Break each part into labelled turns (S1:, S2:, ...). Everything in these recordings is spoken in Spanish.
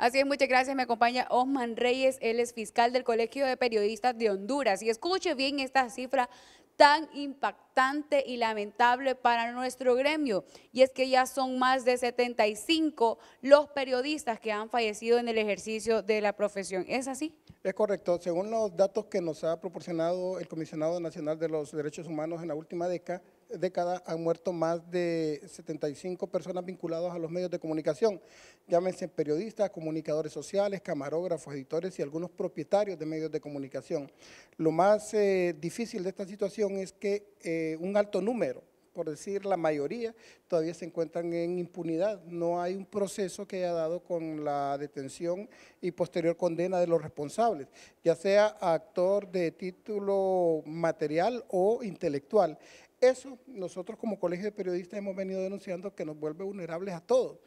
S1: Así es, muchas gracias. Me acompaña Osman Reyes, él es fiscal del Colegio de Periodistas de Honduras. Y escuche bien esta cifra tan impactante y lamentable para nuestro gremio. Y es que ya son más de 75 los periodistas que han fallecido en el ejercicio de la profesión. ¿Es así?
S2: Es correcto. Según los datos que nos ha proporcionado el Comisionado Nacional de los Derechos Humanos en la última década, década han muerto más de 75 personas vinculadas a los medios de comunicación, llámense periodistas, comunicadores sociales, camarógrafos, editores y algunos propietarios de medios de comunicación. Lo más eh, difícil de esta situación es que eh, un alto número por decir la mayoría, todavía se encuentran en impunidad. No hay un proceso que haya dado con la detención y posterior condena de los responsables, ya sea actor de título material o intelectual. Eso nosotros como colegio de periodistas hemos venido denunciando que nos vuelve vulnerables a todos.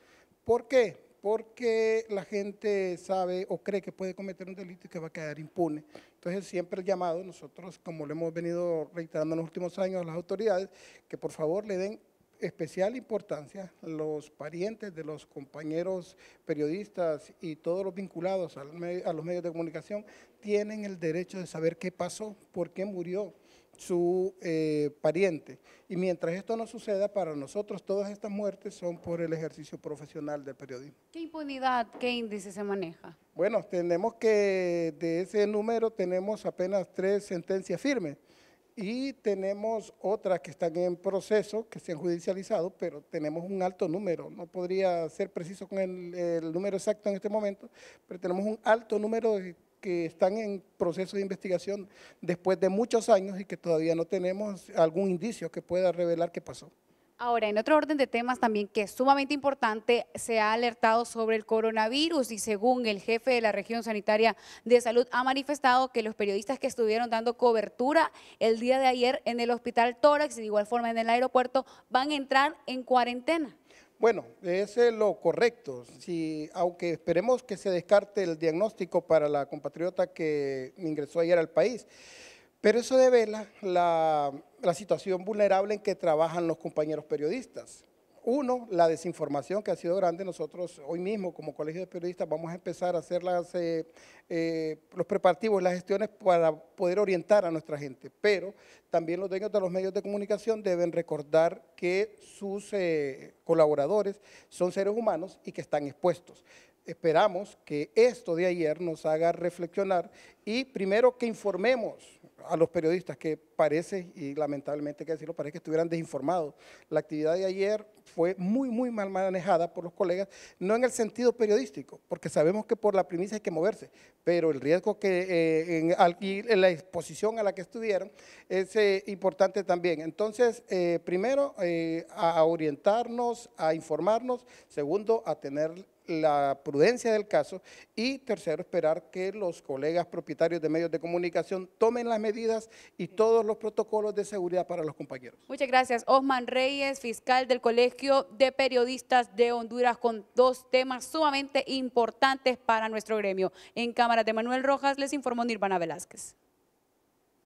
S2: ¿Por qué? Porque la gente sabe o cree que puede cometer un delito y que va a quedar impune. Entonces siempre el llamado, nosotros como lo hemos venido reiterando en los últimos años a las autoridades, que por favor le den especial importancia los parientes de los compañeros periodistas y todos los vinculados a los medios de comunicación tienen el derecho de saber qué pasó, por qué murió, su eh, pariente. Y mientras esto no suceda, para nosotros todas estas muertes son por el ejercicio profesional del periodismo.
S1: ¿Qué impunidad, qué índice se maneja?
S2: Bueno, tenemos que de ese número tenemos apenas tres sentencias firmes y tenemos otras que están en proceso, que se han judicializado, pero tenemos un alto número. No podría ser preciso con el, el número exacto en este momento, pero tenemos un alto número de que están en proceso de investigación después de muchos años y que todavía no tenemos algún indicio que pueda revelar qué pasó.
S1: Ahora, en otro orden de temas también que es sumamente importante, se ha alertado sobre el coronavirus y según el jefe de la región sanitaria de salud ha manifestado que los periodistas que estuvieron dando cobertura el día de ayer en el hospital Tórax y de igual forma en el aeropuerto van a entrar en cuarentena.
S2: Bueno, ese es lo correcto. Si, aunque esperemos que se descarte el diagnóstico para la compatriota que ingresó ayer al país, pero eso devela la situación vulnerable en que trabajan los compañeros periodistas. Uno, la desinformación que ha sido grande. Nosotros hoy mismo como Colegio de Periodistas vamos a empezar a hacer eh, eh, los preparativos, las gestiones para poder orientar a nuestra gente. Pero también los dueños de los medios de comunicación deben recordar que sus eh, colaboradores son seres humanos y que están expuestos esperamos que esto de ayer nos haga reflexionar y primero que informemos a los periodistas que parece, y lamentablemente hay que decirlo, parece que estuvieran desinformados. La actividad de ayer fue muy, muy mal manejada por los colegas, no en el sentido periodístico, porque sabemos que por la primicia hay que moverse, pero el riesgo que eh, en, y la exposición a la que estuvieron es eh, importante también. Entonces, eh, primero, a orientarnos, a informarnos, segundo, a tener la prudencia del caso y tercero, esperar que los colegas propietarios de medios de comunicación tomen las medidas y todos los protocolos de seguridad para los compañeros.
S1: Muchas gracias. Osman Reyes, fiscal del Colegio de Periodistas de Honduras, con dos temas sumamente importantes para nuestro gremio. En cámara de Manuel Rojas les informó Nirvana Velázquez.